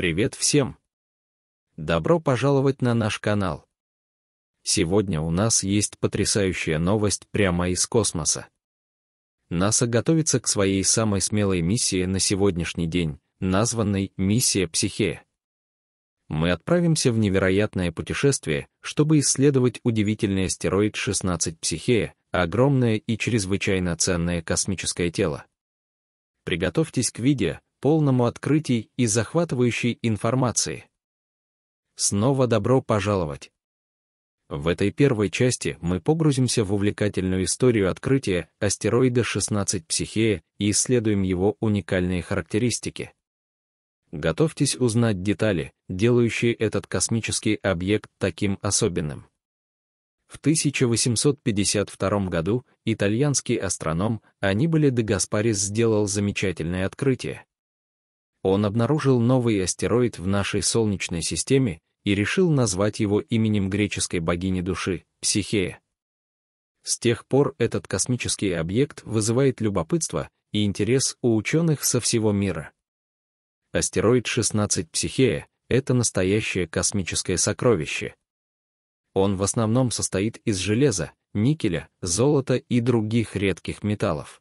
Привет всем! Добро пожаловать на наш канал. Сегодня у нас есть потрясающая новость прямо из космоса. НАСА готовится к своей самой смелой миссии на сегодняшний день, названной «Миссия Психея». Мы отправимся в невероятное путешествие, чтобы исследовать удивительный астероид 16 Психея, огромное и чрезвычайно ценное космическое тело. Приготовьтесь к видео, полному открытий и захватывающей информации. Снова добро пожаловать! В этой первой части мы погрузимся в увлекательную историю открытия астероида 16 Психея и исследуем его уникальные характеристики. Готовьтесь узнать детали, делающие этот космический объект таким особенным. В 1852 году итальянский астроном Анибале де Гаспарис сделал замечательное открытие он обнаружил новый астероид в нашей Солнечной системе и решил назвать его именем греческой богини души — Психея. С тех пор этот космический объект вызывает любопытство и интерес у ученых со всего мира. Астероид 16 Психея — это настоящее космическое сокровище. Он в основном состоит из железа, никеля, золота и других редких металлов.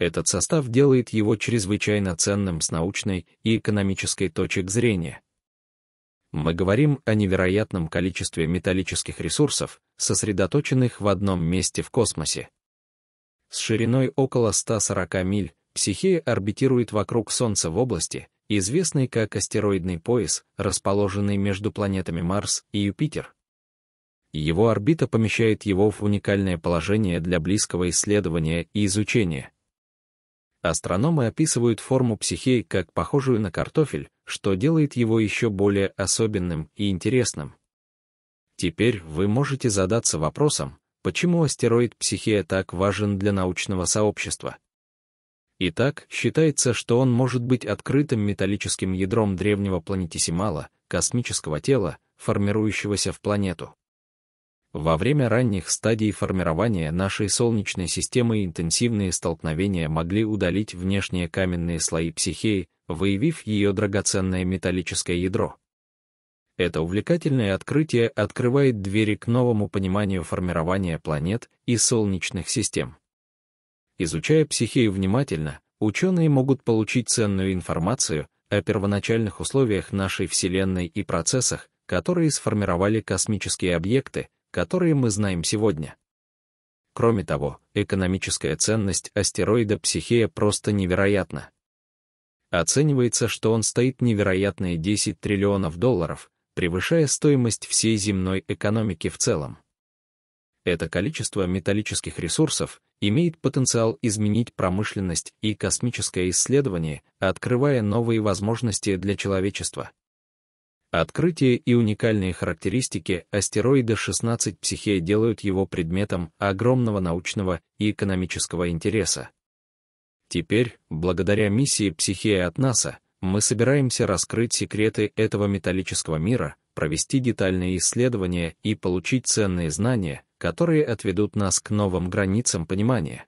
Этот состав делает его чрезвычайно ценным с научной и экономической точек зрения. Мы говорим о невероятном количестве металлических ресурсов, сосредоточенных в одном месте в космосе. С шириной около 140 миль Психея орбитирует вокруг Солнца в области, известной как астероидный пояс, расположенный между планетами Марс и Юпитер. Его орбита помещает его в уникальное положение для близкого исследования и изучения. Астрономы описывают форму психеи как похожую на картофель, что делает его еще более особенным и интересным. Теперь вы можете задаться вопросом, почему астероид Психея так важен для научного сообщества. Итак, считается, что он может быть открытым металлическим ядром древнего планетисимала, космического тела, формирующегося в планету. Во время ранних стадий формирования нашей Солнечной системы интенсивные столкновения могли удалить внешние каменные слои психеи, выявив ее драгоценное металлическое ядро. Это увлекательное открытие открывает двери к новому пониманию формирования планет и солнечных систем. Изучая психею внимательно, ученые могут получить ценную информацию о первоначальных условиях нашей Вселенной и процессах, которые сформировали космические объекты, которые мы знаем сегодня. Кроме того, экономическая ценность астероида Психея просто невероятна. Оценивается, что он стоит невероятные 10 триллионов долларов, превышая стоимость всей земной экономики в целом. Это количество металлических ресурсов имеет потенциал изменить промышленность и космическое исследование, открывая новые возможности для человечества. Открытие и уникальные характеристики астероида 16 Психея делают его предметом огромного научного и экономического интереса. Теперь, благодаря миссии Психея от НАСА, мы собираемся раскрыть секреты этого металлического мира, провести детальные исследования и получить ценные знания, которые отведут нас к новым границам понимания.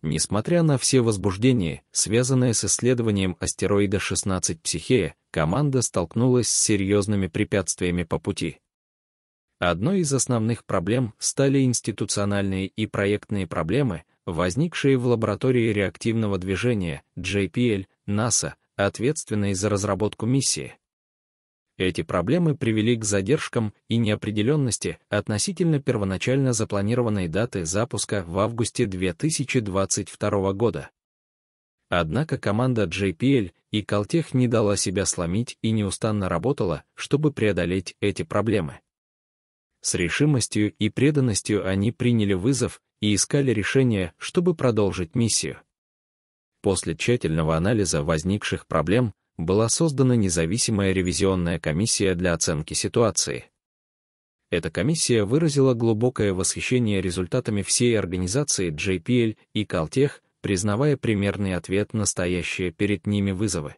Несмотря на все возбуждения, связанные с исследованием астероида 16 Психея, команда столкнулась с серьезными препятствиями по пути. Одной из основных проблем стали институциональные и проектные проблемы, возникшие в лаборатории реактивного движения JPL НАСА, ответственной за разработку миссии. Эти проблемы привели к задержкам и неопределенности относительно первоначально запланированной даты запуска в августе 2022 года. Однако команда JPL и Caltech не дала себя сломить и неустанно работала, чтобы преодолеть эти проблемы. С решимостью и преданностью они приняли вызов и искали решение, чтобы продолжить миссию. После тщательного анализа возникших проблем была создана независимая ревизионная комиссия для оценки ситуации. Эта комиссия выразила глубокое восхищение результатами всей организации JPL и Caltech признавая примерный ответ настоящие перед ними вызовы.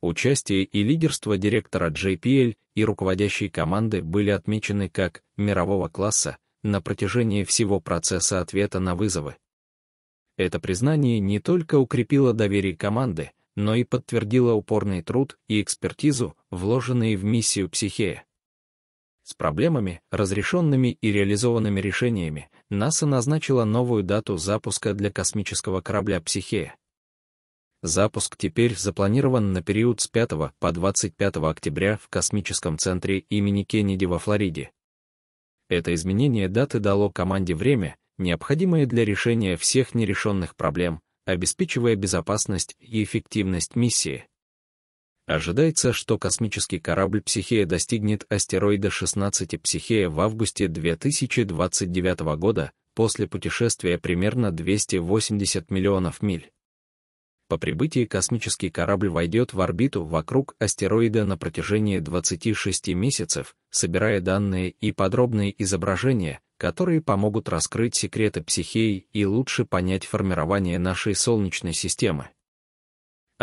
Участие и лидерство директора JPL и руководящей команды были отмечены как «мирового класса» на протяжении всего процесса ответа на вызовы. Это признание не только укрепило доверие команды, но и подтвердило упорный труд и экспертизу, вложенные в миссию психея. С проблемами, разрешенными и реализованными решениями, НАСА назначила новую дату запуска для космического корабля «Психея». Запуск теперь запланирован на период с 5 по 25 октября в космическом центре имени Кеннеди во Флориде. Это изменение даты дало команде время, необходимое для решения всех нерешенных проблем, обеспечивая безопасность и эффективность миссии. Ожидается, что космический корабль «Психея» достигнет астероида 16 «Психея» в августе 2029 года после путешествия примерно 280 миллионов миль. По прибытии космический корабль войдет в орбиту вокруг астероида на протяжении 26 месяцев, собирая данные и подробные изображения, которые помогут раскрыть секреты психеи и лучше понять формирование нашей Солнечной системы.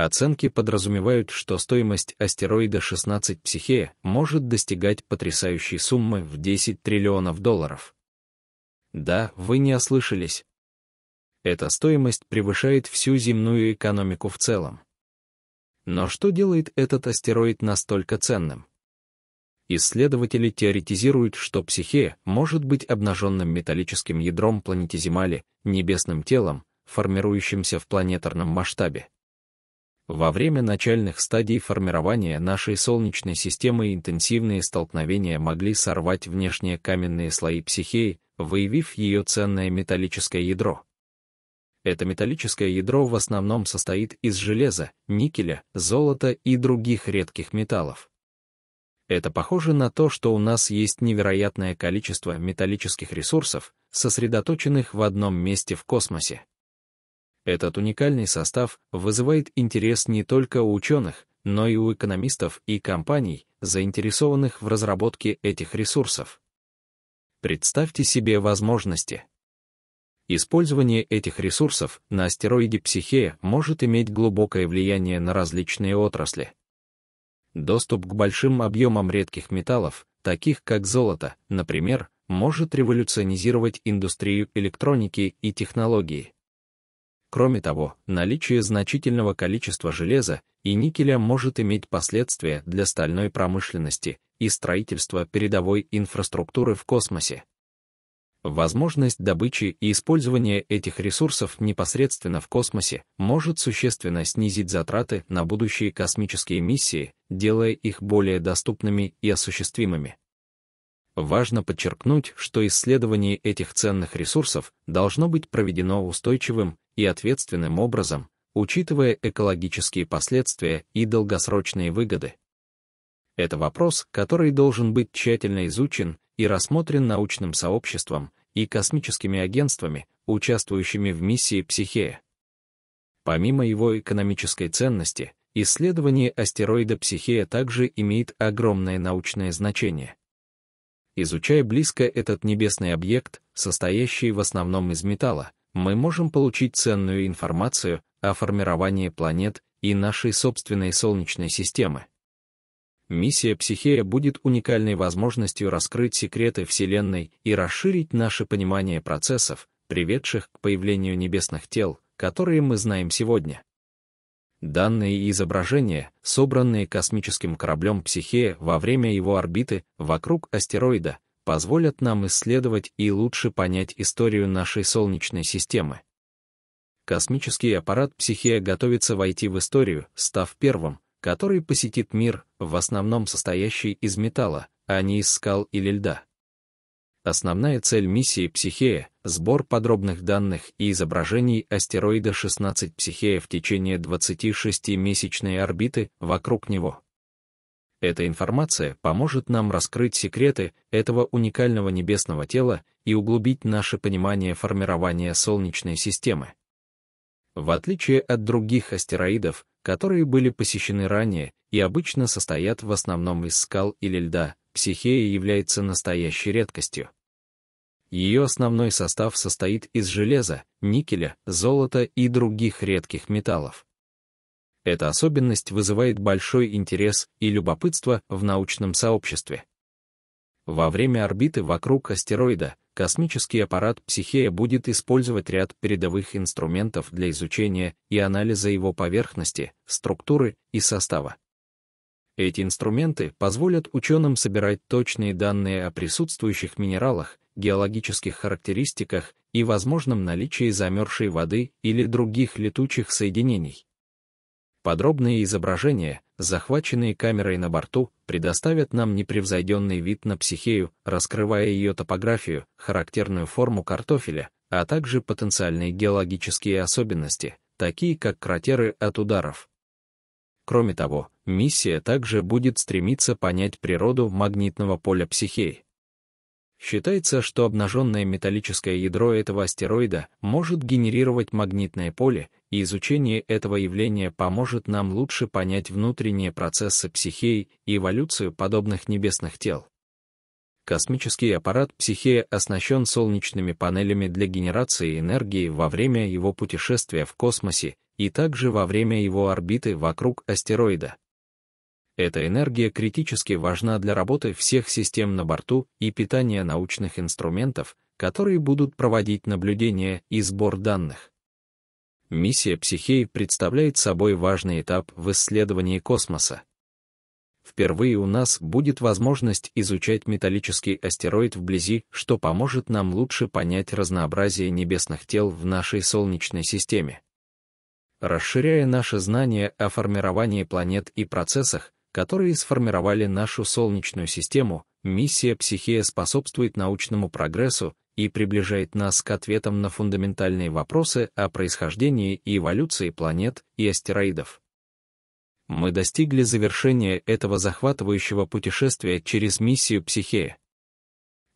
Оценки подразумевают, что стоимость астероида 16 Психея может достигать потрясающей суммы в 10 триллионов долларов. Да, вы не ослышались. Эта стоимость превышает всю земную экономику в целом. Но что делает этот астероид настолько ценным? Исследователи теоретизируют, что Психея может быть обнаженным металлическим ядром планеты планетизимали, небесным телом, формирующимся в планетарном масштабе. Во время начальных стадий формирования нашей Солнечной системы интенсивные столкновения могли сорвать внешние каменные слои психеи, выявив ее ценное металлическое ядро. Это металлическое ядро в основном состоит из железа, никеля, золота и других редких металлов. Это похоже на то, что у нас есть невероятное количество металлических ресурсов, сосредоточенных в одном месте в космосе. Этот уникальный состав вызывает интерес не только у ученых, но и у экономистов и компаний, заинтересованных в разработке этих ресурсов. Представьте себе возможности. Использование этих ресурсов на астероиде Психея может иметь глубокое влияние на различные отрасли. Доступ к большим объемам редких металлов, таких как золото, например, может революционизировать индустрию электроники и технологии. Кроме того, наличие значительного количества железа и никеля может иметь последствия для стальной промышленности и строительства передовой инфраструктуры в космосе. Возможность добычи и использования этих ресурсов непосредственно в космосе может существенно снизить затраты на будущие космические миссии, делая их более доступными и осуществимыми. Важно подчеркнуть, что исследование этих ценных ресурсов должно быть проведено устойчивым и ответственным образом, учитывая экологические последствия и долгосрочные выгоды. Это вопрос, который должен быть тщательно изучен и рассмотрен научным сообществом и космическими агентствами, участвующими в миссии Психея. Помимо его экономической ценности, исследование астероида Психея также имеет огромное научное значение. Изучая близко этот небесный объект, состоящий в основном из металла, мы можем получить ценную информацию о формировании планет и нашей собственной Солнечной системы. Миссия Психея будет уникальной возможностью раскрыть секреты Вселенной и расширить наше понимание процессов, приведших к появлению небесных тел, которые мы знаем сегодня. Данные и изображения, собранные космическим кораблем Психея во время его орбиты вокруг астероида, позволят нам исследовать и лучше понять историю нашей Солнечной системы. Космический аппарат «Психия» готовится войти в историю, став первым, который посетит мир, в основном состоящий из металла, а не из скал или льда. Основная цель миссии «Психея» — сбор подробных данных и изображений астероида 16 «Психея» в течение 26-месячной орбиты вокруг него. Эта информация поможет нам раскрыть секреты этого уникального небесного тела и углубить наше понимание формирования Солнечной системы. В отличие от других астероидов, которые были посещены ранее и обычно состоят в основном из скал или льда, Психея является настоящей редкостью. Ее основной состав состоит из железа, никеля, золота и других редких металлов. Эта особенность вызывает большой интерес и любопытство в научном сообществе. Во время орбиты вокруг астероида космический аппарат «Психея» будет использовать ряд передовых инструментов для изучения и анализа его поверхности, структуры и состава. Эти инструменты позволят ученым собирать точные данные о присутствующих минералах, геологических характеристиках и возможном наличии замерзшей воды или других летучих соединений. Подробные изображения, захваченные камерой на борту, предоставят нам непревзойденный вид на психею, раскрывая ее топографию, характерную форму картофеля, а также потенциальные геологические особенности, такие как кратеры от ударов. Кроме того, миссия также будет стремиться понять природу магнитного поля психеи, Считается, что обнаженное металлическое ядро этого астероида может генерировать магнитное поле, и изучение этого явления поможет нам лучше понять внутренние процессы психеи и эволюцию подобных небесных тел. Космический аппарат Психея оснащен солнечными панелями для генерации энергии во время его путешествия в космосе и также во время его орбиты вокруг астероида. Эта энергия критически важна для работы всех систем на борту и питания научных инструментов, которые будут проводить наблюдения и сбор данных. Миссия «Психей» представляет собой важный этап в исследовании космоса. Впервые у нас будет возможность изучать металлический астероид вблизи, что поможет нам лучше понять разнообразие небесных тел в нашей Солнечной системе. Расширяя наше знание о формировании планет и процессах, которые сформировали нашу Солнечную систему, миссия «Психея» способствует научному прогрессу и приближает нас к ответам на фундаментальные вопросы о происхождении и эволюции планет и астероидов. Мы достигли завершения этого захватывающего путешествия через миссию «Психея».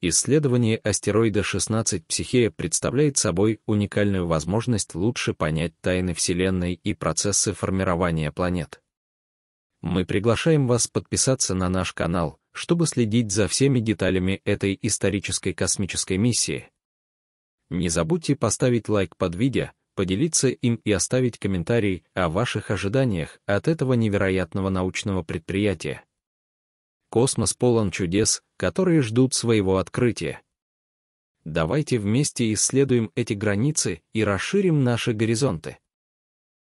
Исследование астероида 16 «Психея» представляет собой уникальную возможность лучше понять тайны Вселенной и процессы формирования планет. Мы приглашаем вас подписаться на наш канал, чтобы следить за всеми деталями этой исторической космической миссии. Не забудьте поставить лайк под видео, поделиться им и оставить комментарий о ваших ожиданиях от этого невероятного научного предприятия. Космос полон чудес, которые ждут своего открытия. Давайте вместе исследуем эти границы и расширим наши горизонты.